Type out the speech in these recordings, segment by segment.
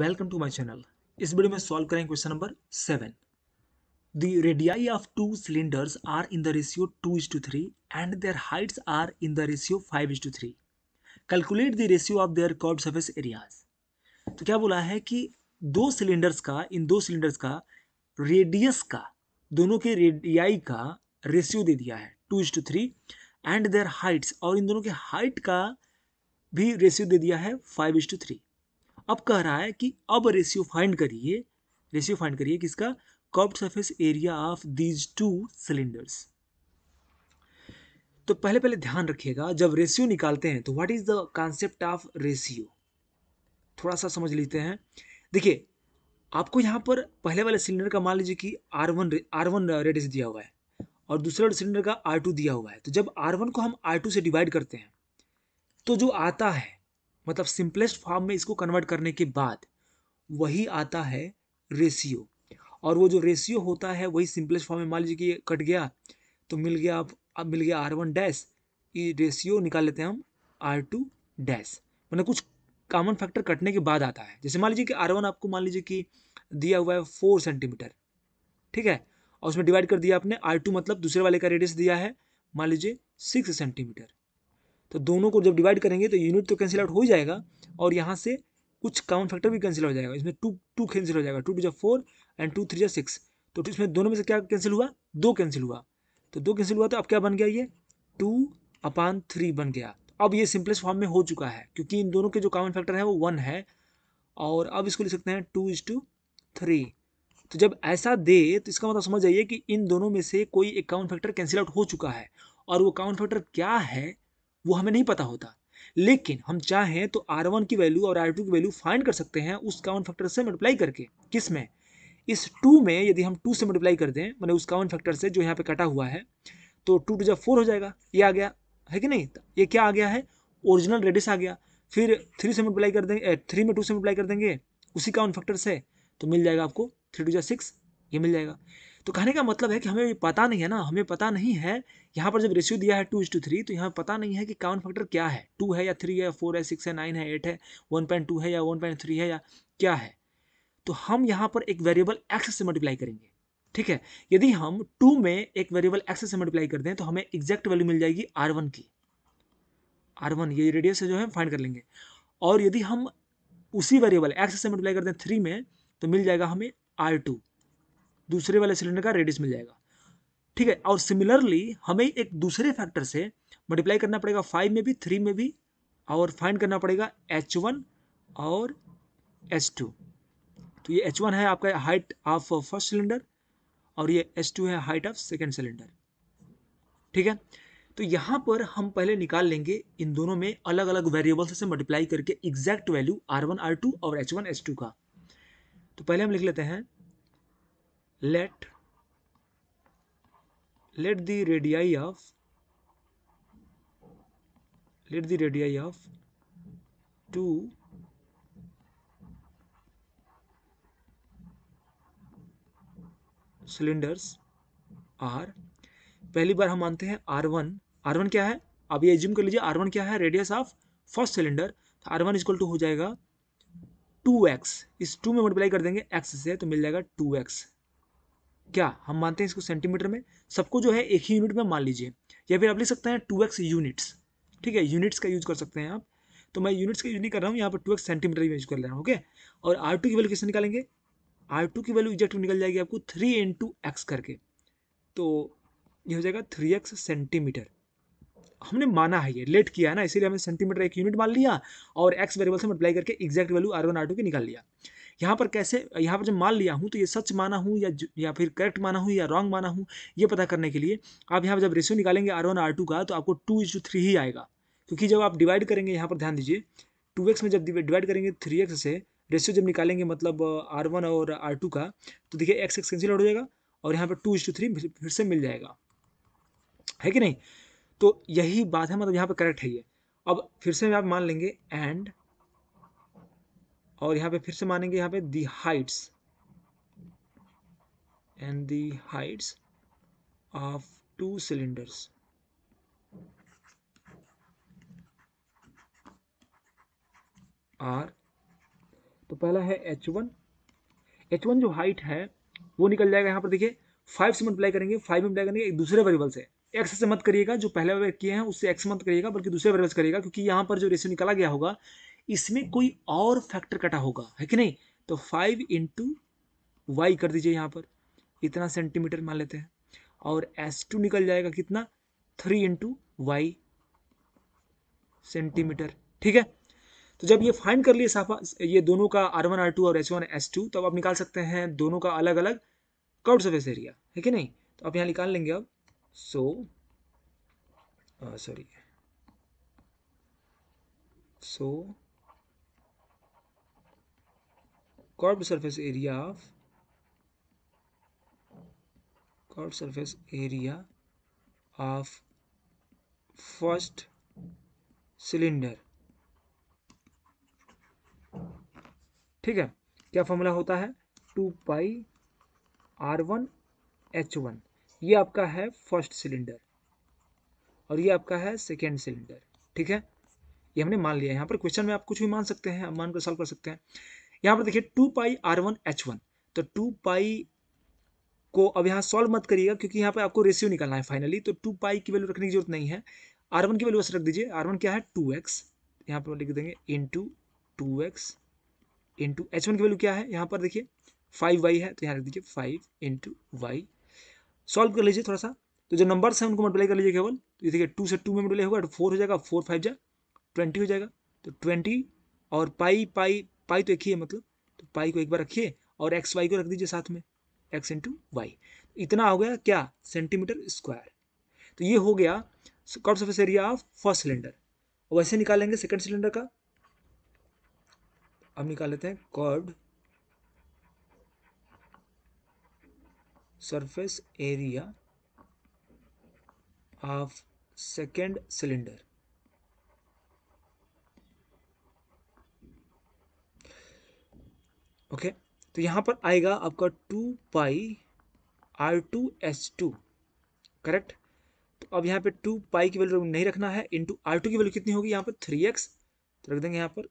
Welcome to my channel इस video में solve करेंगे question number seven the radii of two cylinders are in the ratio two is to three and their heights are in the ratio five is to three calculate the ratio of their curved surface areas तो क्या बोला है कि दो cylinders का इन दो cylinders का radius का दोनों के रेडियाई का रेशियो दे दिया है two is to three and their heights और इन दोनों के हाइट का भी रेशियो दे दिया है फाइव इज टू थ्री अब कह रहा है कि अब रेशियो फाइंड करिए रेशियो फाइंड करिए किसका curved surface area of these two cylinders तो पहले पहले ध्यान रखिएगा जब रेशियो निकालते हैं तो what is the concept of ratio थोड़ा सा समझ लेते हैं देखिए आपको यहाँ पर पहले वाले सिलेंडर का मान लीजिए कि R one R one radius दिया हुआ है और दूसरे वाले सिलेंडर का आर टू दिया हुआ है तो जब आर वन को हम आर टू से डिवाइड करते हैं तो जो आता है मतलब सिंपलेस्ट फॉर्म में इसको कन्वर्ट करने के बाद वही आता है रेशियो और वो जो रेशियो होता है वही सिंपलेस्ट फॉर्म में मान लीजिए कि ये कट गया तो मिल गया आप अब मिल गया आर वन डैश ये रेशियो निकाल लेते हैं हम आर टू डैश मतलब कुछ कॉमन फैक्टर कटने के बाद आता है जैसे मान लीजिए कि आर वन आपको मान लीजिए कि दिया हुआ है फोर सेंटीमीटर ठीक है और उसमें डिवाइड कर दिया आपने आर टू मतलब दूसरे वाले का रेडियस दिया है मान लीजिए सिक्स सेंटीमीटर तो दोनों को जब डिवाइड करेंगे तो यूनिट तो कैंसिल आउट हो जाएगा और यहाँ से कुछ काउंट फैक्टर भी कैंसिल हो जाएगा इसमें टू टू कैंसिल हो जाएगा टू टू जो फोर एंड टू थ्री जो सिक्स तो इसमें दोनों में से क्या कैंसिल हुआ दो कैंसिल हुआ तो दो कैंसिल हुआ तो अब क्या बन गया ये टू अपान थ्री बन गया तो अब ये सिंपलेस्ट फॉर्म में हो चुका है क्योंकि इन दोनों के जो कॉमन फैक्टर है वो वन है और अब इसको लिख सकते हैं टू इज टू थ्री तो जब ऐसा दे तो इसका मतलब समझ जाइए कि इन दोनों में से कोई एक काउंट फैक्टर कैंसिल आउट हो चुका है और वो काउंट फैक्टर क्या है वो हमें नहीं पता होता लेकिन हम चाहें तो आर वन की वैल्यू और आर टू की वैल्यू फाइंड कर सकते हैं उस कॉमन फैक्टर से मल्टीप्लाई करके किस में इस टू में यदि हम टू से मल्टीप्लाई कर दें मैंने उस कॉमन फैक्टर से जो यहाँ पे कटा हुआ है तो टू टू जब फोर हो जाएगा ये आ गया है कि नहीं तो ये क्या आ गया है ओरिजिनल रेडिस आ गया फिर थ्री से मल्टीप्लाई कर देंगे थ्री eh, में टू से मल्टीप्लाई कर देंगे उसी कॉमन फैक्टर से तो मिल जाएगा आपको थ्री टू जा सिक्स ये मिल जाएगा तो कहने का मतलब है कि हमें पता नहीं है ना हमें पता नहीं है यहाँ पर जब रेशियो दिया है टू इज टू थ्री तो यहाँ पता नहीं है कि काउन फैक्टर क्या है टू है या थ्री है फोर है सिक्स है नाइन है एट है वन पॉइंट टू है या वन पॉइंट थ्री है या क्या है तो हम यहाँ पर एक वेरिएबल एक्स से मल्टीप्लाई करेंगे ठीक है यदि हम टू में एक वेरिएबल एक्स से मल्टीप्लाई कर दें तो हमें एग्जैक्ट वैल्यू मिल जाएगी आर वन की आर वन ये रेडियस से जो है फाइंड कर लेंगे और यदि हम उसी वेरिएबल एक्स से मल्टीप्लाई कर दें थ्री में तो मिल जाएगा हमें आर टू दूसरे वाले सिलेंडर का रेडियस मिल जाएगा ठीक है और सिमिलरली हमें एक दूसरे फैक्टर से मल्टीप्लाई करना पड़ेगा फाइव में भी थ्री में भी और फाइंड करना पड़ेगा एच वन और एच टू तो ये एच वन है आपका हाइट ऑफ फर्स्ट सिलेंडर और ये एच टू है हाइट ऑफ सेकेंड सिलेंडर ठीक है तो यहाँ पर हम पहले निकाल लेंगे इन दोनों में अलग अलग वेरिएबल्स से मल्टीप्लाई करके exact value R one R two और एच वन एच टू का तो पहले हम लिख लेते हैं let let the radii of let the radii of two cylinders are पहली बार हम मानते हैं आर वन आर वन क्या है अब ये एज्यूम कर लीजिए आर वन क्या है रेडियस ऑफ फर्स्ट सिलेंडर तो आर वन इजक्वल टू हो जाएगा टू एक्स इस टू में मल्टीप्लाई कर देंगे एक्स से तो मिल जाएगा टू एक्स क्या हम मानते हैं इसको सेंटीमीटर में सबको जो है एक ही यूनिट में मान लीजिए या फिर आप लिख सकते हैं टू एक्स यूनिट्स ठीक है यूनिट्स का यूज कर सकते हैं आप तो मैं यूनिट्स का यूज नहीं कर रहा हूँ यहाँ पर टू एक्स सेंटीमीटर यूज कर ले रहा हूँ ओके और आर टू की वैल्यू किससे निकालेंगे आर टू की वैल्यू एग्जैक्ट निकल जाएगी आपको थ्री टू एक्स करके तो ये हो जाएगा थ्री एक्स सेंटीमीटर हमने माना है ये लेट किया है ना इसीलिए हमने सेंटीमीटर एक यूनिट मान लिया और एक्स वेरिएबल से मल्टीप्लाई करके exact value R one R two की निकाल लिया यहाँ पर कैसे यहाँ पर जब मान लिया हूँ तो ये सच माना हूँ या या फिर करेक्ट माना हूँ या रॉन्ग माना हूँ ये पता करने के लिए आप यहाँ पर जब रेशियो निकालेंगे आर वन आर टू का तो आपको टू इज टू थ्री ही आएगा क्योंकि जब आप डिवाइड करेंगे यहाँ पर ध्यान दीजिए टू एक्स में जब डिवाइड करेंगे थ्री एक्स से रेशियो जब निकालेंगे मतलब आर वन और आर टू का तो देखिए एक्स एक्स कैंसिल हो जाएगा और यहाँ पर टू इज टू थ्री फिर से मिल जाएगा है कि नहीं तो यही बात है मतलब यहाँ पर करेक्ट है ये अब फिर से आप मान लेंगे एंड और यहाँ पे फिर से मानेंगे यहाँ पे the heights and the heights of two cylinders are तो पहला है एच वन एच वन जो हाइट है वो निकल जाएगा यहाँ पर देखिए फाइव से मल्टीप्लाई करेंगे फाइव मल्टीप्लाई करेंगे एक दूसरे वेरिएबल से एक्स से मत करिएगा जो पहले वेरिएबल किए हैं उससे एक्स मत करिएगा बल्कि दूसरे वेरिएबल से करिएगा क्योंकि यहाँ पर जो रेशियो निकाला गया होगा इसमें कोई और फैक्टर कटा होगा है कि नहीं तो फाइव इंटू वाई कर दीजिए यहाँ पर इतना सेंटीमीटर मान लेते हैं और एस टू निकल जाएगा कितना थ्री इंटू वाई सेंटीमीटर ठीक है तो जब ये फाइंड कर लिए साफा ये दोनों का आर वन आर टू और एच वन एस टू तो अब आप निकाल सकते हैं दोनों का अलग अलग कर्ड सर्फेस एरिया है कि नहीं तो आप यहाँ निकाल लेंगे अब so sorry so curved surface area of curved surface area of first cylinder ठीक है क्या फॉर्मूला होता है two pi R one H one ये आपका है फर्स्ट सिलेंडर और ये आपका है सेकेंड सिलेंडर ठीक है ये हमने मान लिया यहाँ पर क्वेश्चन में आप कुछ भी मान सकते हैं मान मानकर सॉल्व कर सकते हैं यहाँ पर देखिए two pi R one H one तो टू पाई को अब यहाँ सॉल्व मत करिएगा क्योंकि यहाँ पर आपको रेशियो निकालना है फाइनली तो टू पाई की वैल्यू रखने की जरूरत नहीं है आर वन की वैल्यू रख दीजिए आर वन क्या है टू एक्स यहाँ पर लिख देंगे into two X into H one की वैल्यू क्या है यहाँ पर देखिए फाइव वाई है तो यहाँ रख दीजिए फाइव इंटू वाई सॉल्व कर लीजिए थोड़ा सा तो जो नंबर्स हैं उनको मल्टीप्लाई कर लीजिए केवल तो ये देखिए टू से टू में मल्टीप्लाई होगा तो फोर हो जाएगा फोर फाइव जा ट्वेंटी हो जाएगा तो ट्वेंटी और पाई पाई पाई तो एक ही है मतलब तो पाई को एक बार रखिए और एक्स वाई को रख दीजिए साथ में एक्स इंटू वाई इतना हो गया क्या सेंटीमीटर स्क्वायर तो ये हो गया curved surface area of first cylinder वैसे निकालेंगे सेकेंड सिलेंडर का अब निकाल लेते हैं curved surface area of second cylinder okay तो यहाँ पर आएगा आपका two pi R two S two correct तो अब यहाँ पे टू पाई की वैल्यू नहीं रखना है इंटू आर टू की वैल्यू कितनी होगी यहाँ पर थ्री एक्स तो रख देंगे यहाँ पर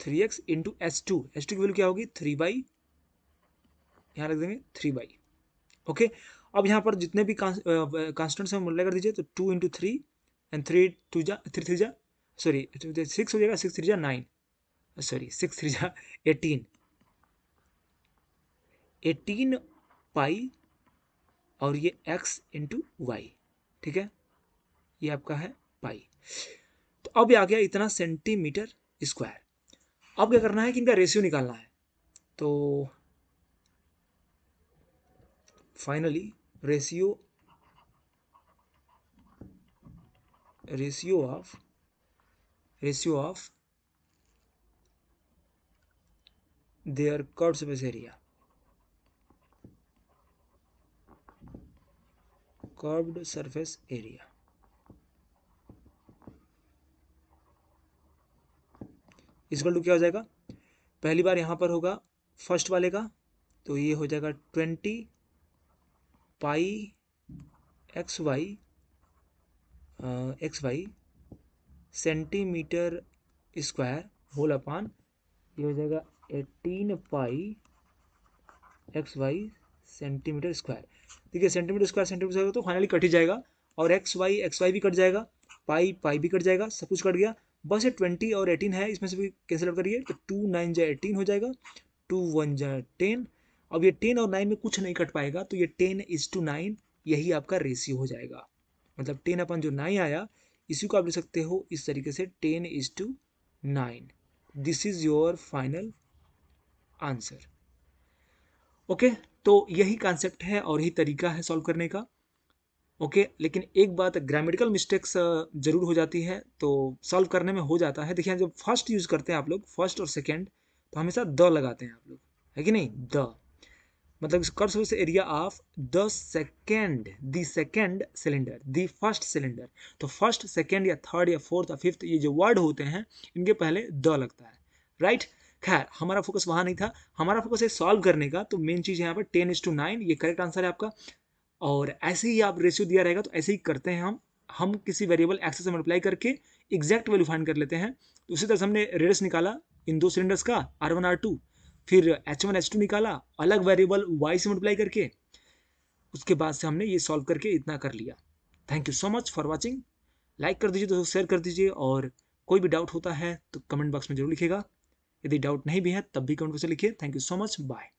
three X into S two S two की वैल्यू क्या होगी थ्री बाई यहाँ रख देंगे थ्री बाई ओके अब यहाँ पर जितने भी कॉन्स्टेंट्स हैं मल्टीप्लाई कर दीजिए तो two into three and three two जा थ्री थ्री जा सॉरी सिक्स हो जाएगा सिक्स थ्री जा नाइन सॉरी सिक्स थ्री जा एटीन एटीन पाई और ये एक्स इंटू वाई ठीक है ये आपका है पाई तो अब आ गया इतना सेंटीमीटर स्क्वायर अब क्या करना है कि इनका रेशियो निकालना है तो finally ratio ratio of ratio of their curved space area curved surface area. इसका टू क्या हो जाएगा पहली बार यहां पर होगा फर्स्ट वाले का तो ये हो जाएगा twenty pi X Y X Y centimetre square whole upon ये हो जाएगा eighteen pi X Y centimetre square देखिए सेंटीमीटर स्क्वायर सेंटीमीटर स्क्वायर तो फाइनली कट ही जाएगा और एक्स वाई एक्स वाई भी कट जाएगा पाई पाई भी कट जाएगा सब कुछ कट गया बस ये ट्वेंटी और एटीन है इसमें से भी कैंसिल करिए तो टू नाइन जाए एटीन हो जाएगा टू वन जाए टेन अब ये टेन और नाइन में कुछ नहीं कट पाएगा तो ये टेन इज टू नाइन यही आपका रेशियो हो जाएगा मतलब टेन अपन जो नाइन आया इसी को आप लिख सकते हो इस तरीके से ten is to nine this is your final answer okay तो यही कॉन्सेप्ट है और यही तरीका है सॉल्व करने का ओके okay, लेकिन एक बात ग्रामेटिकल मिस्टेक्स ज़रूर हो जाती है तो सॉल्व करने में हो जाता है देखिए जब फर्स्ट यूज़ करते हैं आप लोग फर्स्ट और सेकेंड तो हमेशा द लगाते हैं आप लोग है कि नहीं द मतलब curved surface area of the second the second cylinder the first cylinder तो फर्स्ट सेकेंड या थर्ड या फोर्थ या फिफ्थ ये जो वर्ड होते हैं इनके पहले द लगता है राइट right? खैर हमारा फोकस वहाँ नहीं था हमारा फोकस है सॉल्व करने का तो मेन चीज़ यहाँ पर टेन इज टू नाइन ये करेक्ट आंसर है आपका और ऐसे ही आप रेशियो दिया रहेगा तो ऐसे ही करते हैं हम हम किसी वेरिएबल एक्सेस से मल्टीप्लाई करके एग्जैक्ट वैल्यू फाइंड कर लेते हैं तो उसी तरह से हमने रेडियस निकाला इन दो सिलेंडर्स का आर वन आर टू फिर एच वन एच टू निकाला अलग वेरिएबल वाई से मल्टीप्लाई करके उसके बाद से हमने ये सॉल्व करके इतना कर लिया thank you so much for watching like कर दीजिए दोस्तों शेयर कर दीजिए और कोई भी डाउट होता है तो कमेंट बॉक्स में जरूर लिखेगा यदि डाउट नहीं भी है तब भी कमेंट बॉक्स में लिखिए thank you so much bye